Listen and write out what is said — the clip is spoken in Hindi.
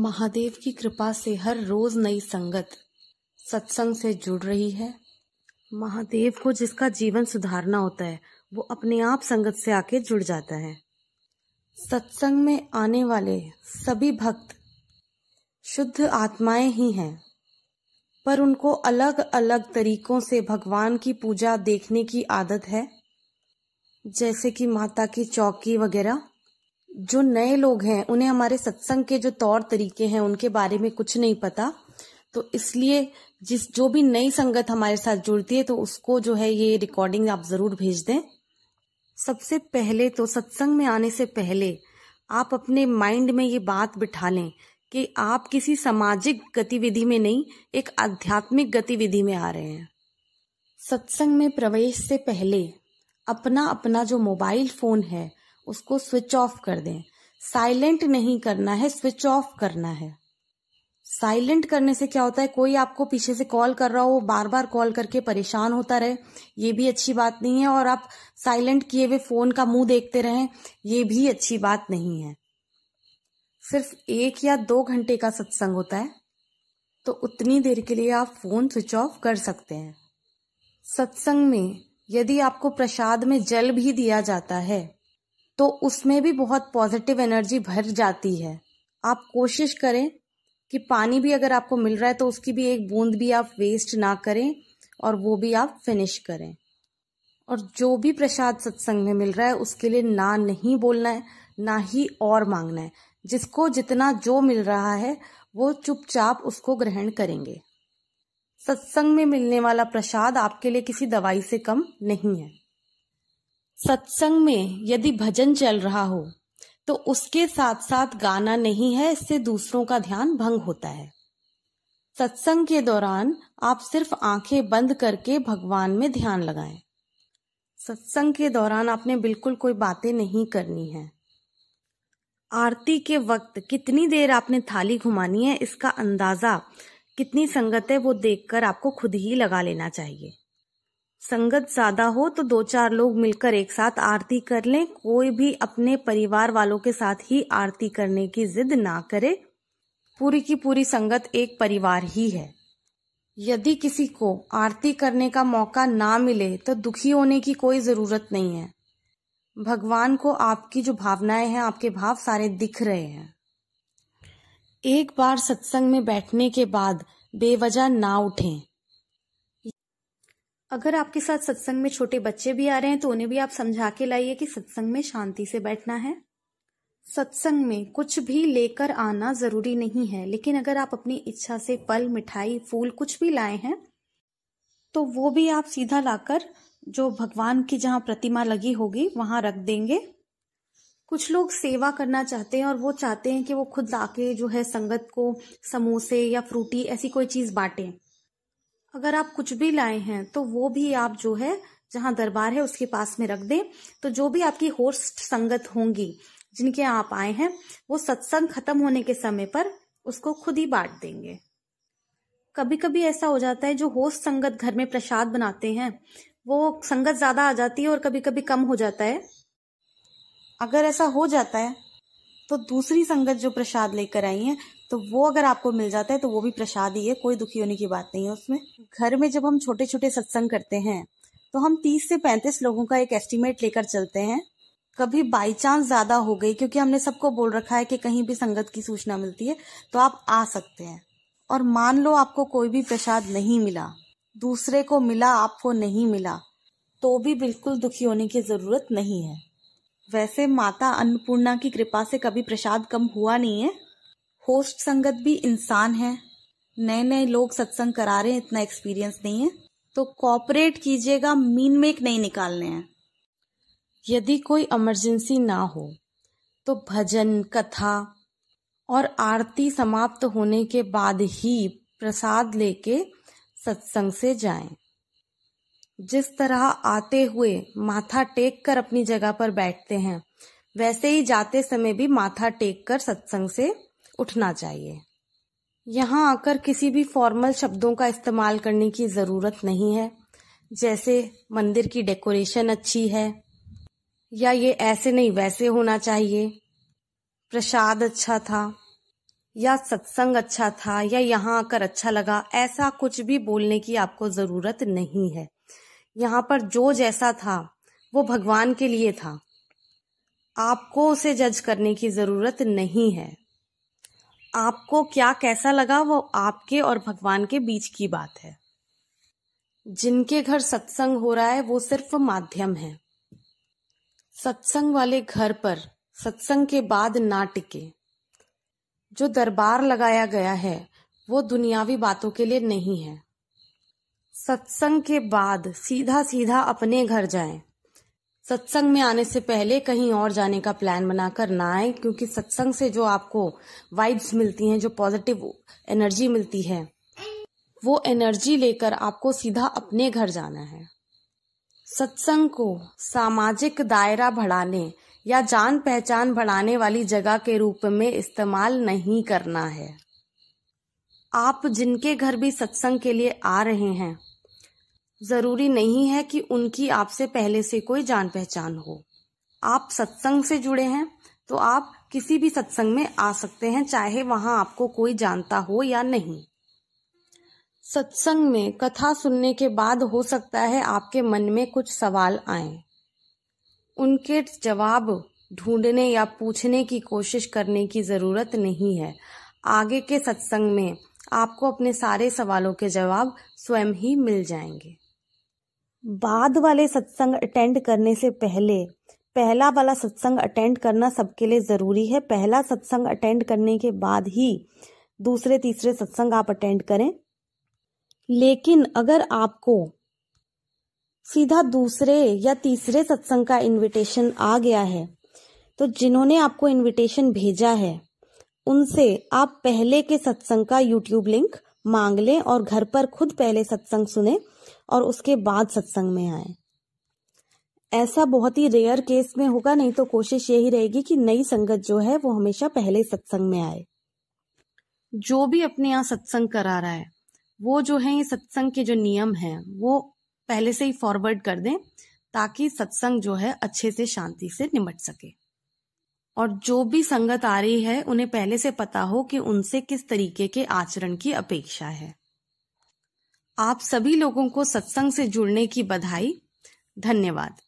महादेव की कृपा से हर रोज नई संगत सत्संग से जुड़ रही है महादेव को जिसका जीवन सुधारना होता है वो अपने आप संगत से आके जुड़ जाता है सत्संग में आने वाले सभी भक्त शुद्ध आत्माएं ही हैं पर उनको अलग अलग तरीकों से भगवान की पूजा देखने की आदत है जैसे कि माता की चौकी वगैरह जो नए लोग हैं उन्हें हमारे सत्संग के जो तौर तरीके हैं उनके बारे में कुछ नहीं पता तो इसलिए जिस जो भी नई संगत हमारे साथ जुड़ती है तो उसको जो है ये रिकॉर्डिंग आप ज़रूर भेज दें सबसे पहले तो सत्संग में आने से पहले आप अपने माइंड में ये बात बिठा लें कि आप किसी सामाजिक गतिविधि में नहीं एक आध्यात्मिक गतिविधि में आ रहे हैं सत्संग में प्रवेश से पहले अपना अपना जो मोबाइल फ़ोन है उसको स्विच ऑफ कर दें साइलेंट नहीं करना है स्विच ऑफ करना है साइलेंट करने से क्या होता है कोई आपको पीछे से कॉल कर रहा हो वो बार बार कॉल करके परेशान होता रहे ये भी अच्छी बात नहीं है और आप साइलेंट किए हुए फोन का मुंह देखते रहें ये भी अच्छी बात नहीं है सिर्फ एक या दो घंटे का सत्संग होता है तो उतनी देर के लिए आप फोन स्विच ऑफ कर सकते हैं सत्संग में यदि आपको प्रसाद में जल भी दिया जाता है तो उसमें भी बहुत पॉजिटिव एनर्जी भर जाती है आप कोशिश करें कि पानी भी अगर आपको मिल रहा है तो उसकी भी एक बूंद भी आप वेस्ट ना करें और वो भी आप फिनिश करें और जो भी प्रसाद सत्संग में मिल रहा है उसके लिए ना नहीं बोलना है ना ही और मांगना है जिसको जितना जो मिल रहा है वो चुपचाप उसको ग्रहण करेंगे सत्संग में मिलने वाला प्रसाद आपके लिए किसी दवाई से कम नहीं है सत्संग में यदि भजन चल रहा हो तो उसके साथ साथ गाना नहीं है इससे दूसरों का ध्यान भंग होता है सत्संग के दौरान आप सिर्फ आंखें बंद करके भगवान में ध्यान लगाएं। सत्संग के दौरान आपने बिल्कुल कोई बातें नहीं करनी है आरती के वक्त कितनी देर आपने थाली घुमानी है इसका अंदाजा कितनी संगत है वो देखकर आपको खुद ही लगा लेना चाहिए संगत ज्यादा हो तो दो चार लोग मिलकर एक साथ आरती कर लें कोई भी अपने परिवार वालों के साथ ही आरती करने की जिद ना करे पूरी की पूरी संगत एक परिवार ही है यदि किसी को आरती करने का मौका ना मिले तो दुखी होने की कोई जरूरत नहीं है भगवान को आपकी जो भावनाएं हैं आपके भाव सारे दिख रहे हैं एक बार सत्संग में बैठने के बाद बेवजह ना उठें अगर आपके साथ सत्संग में छोटे बच्चे भी आ रहे हैं तो उन्हें भी आप समझा के लाइए कि सत्संग में शांति से बैठना है सत्संग में कुछ भी लेकर आना जरूरी नहीं है लेकिन अगर आप अपनी इच्छा से फल मिठाई फूल कुछ भी लाए हैं तो वो भी आप सीधा लाकर जो भगवान की जहाँ प्रतिमा लगी होगी वहां रख देंगे कुछ लोग सेवा करना चाहते हैं और वो चाहते हैं कि वो खुद आके जो है संगत को समोसे या फ्रूटी ऐसी कोई चीज बांटें अगर आप कुछ भी लाए हैं तो वो भी आप जो है जहां दरबार है उसके पास में रख दें तो जो भी आपकी होस्ट संगत होंगी जिनके आप आए हैं वो सत्संग खत्म होने के समय पर उसको खुद ही बांट देंगे कभी कभी ऐसा हो जाता है जो होस्ट संगत घर में प्रसाद बनाते हैं वो संगत ज्यादा आ जाती है और कभी कभी कम हो जाता है अगर ऐसा हो जाता है तो दूसरी संगत जो प्रसाद लेकर आई है तो वो अगर आपको मिल जाता है तो वो भी प्रसाद ही है कोई दुखी होने की बात नहीं है उसमें घर में जब हम छोटे छोटे सत्संग करते हैं तो हम तीस से पैंतीस लोगों का एक एस्टिमेट लेकर चलते हैं कभी बाई चांस ज्यादा हो गई क्योंकि हमने सबको बोल रखा है कि कहीं भी संगत की सूचना मिलती है तो आप आ सकते हैं और मान लो आपको कोई भी प्रसाद नहीं मिला दूसरे को मिला आपको नहीं मिला तो भी बिल्कुल दुखी होने की जरूरत नहीं है वैसे माता अन्नपूर्णा की कृपा से कभी प्रसाद कम हुआ नहीं है होस्ट संगत भी इंसान है नए नए लोग सत्संग करा रहे हैं इतना एक्सपीरियंस नहीं है तो कॉपरेट कीजिएगा मीन मेक नहीं निकालने हैं यदि कोई इमरजेंसी ना हो तो भजन कथा और आरती समाप्त होने के बाद ही प्रसाद लेके सत्संग से जाएं। जिस तरह आते हुए माथा टेक कर अपनी जगह पर बैठते हैं वैसे ही जाते समय भी माथा टेक कर सत्संग से उठना चाहिए यहाँ आकर किसी भी फॉर्मल शब्दों का इस्तेमाल करने की ज़रूरत नहीं है जैसे मंदिर की डेकोरेशन अच्छी है या ये ऐसे नहीं वैसे होना चाहिए प्रसाद अच्छा था या सत्संग अच्छा था या यहाँ आकर अच्छा लगा ऐसा कुछ भी बोलने की आपको ज़रूरत नहीं है यहाँ पर जो जैसा था वो भगवान के लिए था आपको उसे जज करने की जरूरत नहीं है आपको क्या कैसा लगा वो आपके और भगवान के बीच की बात है जिनके घर सत्संग हो रहा है वो सिर्फ माध्यम है सत्संग वाले घर पर सत्संग के बाद ना टिके जो दरबार लगाया गया है वो दुनियावी बातों के लिए नहीं है सत्संग के बाद सीधा सीधा अपने घर जाएं सत्संग में आने से पहले कहीं और जाने का प्लान बनाकर ना आए क्योंकि सत्संग से जो आपको वाइब्स मिलती हैं जो पॉजिटिव एनर्जी मिलती है वो एनर्जी लेकर आपको सीधा अपने घर जाना है सत्संग को सामाजिक दायरा बढ़ाने या जान पहचान बढ़ाने वाली जगह के रूप में इस्तेमाल नहीं करना है आप जिनके घर भी सत्संग के लिए आ रहे हैं जरूरी नहीं है कि उनकी आपसे पहले से कोई जान पहचान हो आप सत्संग से जुड़े हैं तो आप किसी भी सत्संग में आ सकते हैं चाहे वहां आपको कोई जानता हो या नहीं सत्संग में कथा सुनने के बाद हो सकता है आपके मन में कुछ सवाल आए उनके जवाब ढूंढने या पूछने की कोशिश करने की ज़रूरत नहीं है आगे के सत्संग में आपको अपने सारे सवालों के जवाब स्वयं ही मिल जाएंगे बाद वाले सत्संग अटेंड करने से पहले पहला वाला सत्संग अटेंड करना सबके लिए ज़रूरी है पहला सत्संग अटेंड करने के बाद ही दूसरे तीसरे सत्संग आप अटेंड करें लेकिन अगर आपको सीधा दूसरे या तीसरे सत्संग का इनविटेशन आ गया है तो जिन्होंने आपको इनविटेशन भेजा है उनसे आप पहले के सत्संग का यूट्यूब लिंक मांग लें और घर पर खुद पहले सत्संग सुने और उसके बाद सत्संग में आए ऐसा बहुत ही रेयर केस में होगा नहीं तो कोशिश यही रहेगी कि नई संगत जो है वो हमेशा पहले सत्संग में आए जो भी अपने यहाँ सत्संग करा रहा है वो जो है ये सत्संग के जो नियम हैं वो पहले से ही फॉरवर्ड कर दें ताकि सत्संग जो है अच्छे से शांति से निमट सके और जो भी संगत आ रही है उन्हें पहले से पता हो कि उनसे किस तरीके के आचरण की अपेक्षा है आप सभी लोगों को सत्संग से जुड़ने की बधाई धन्यवाद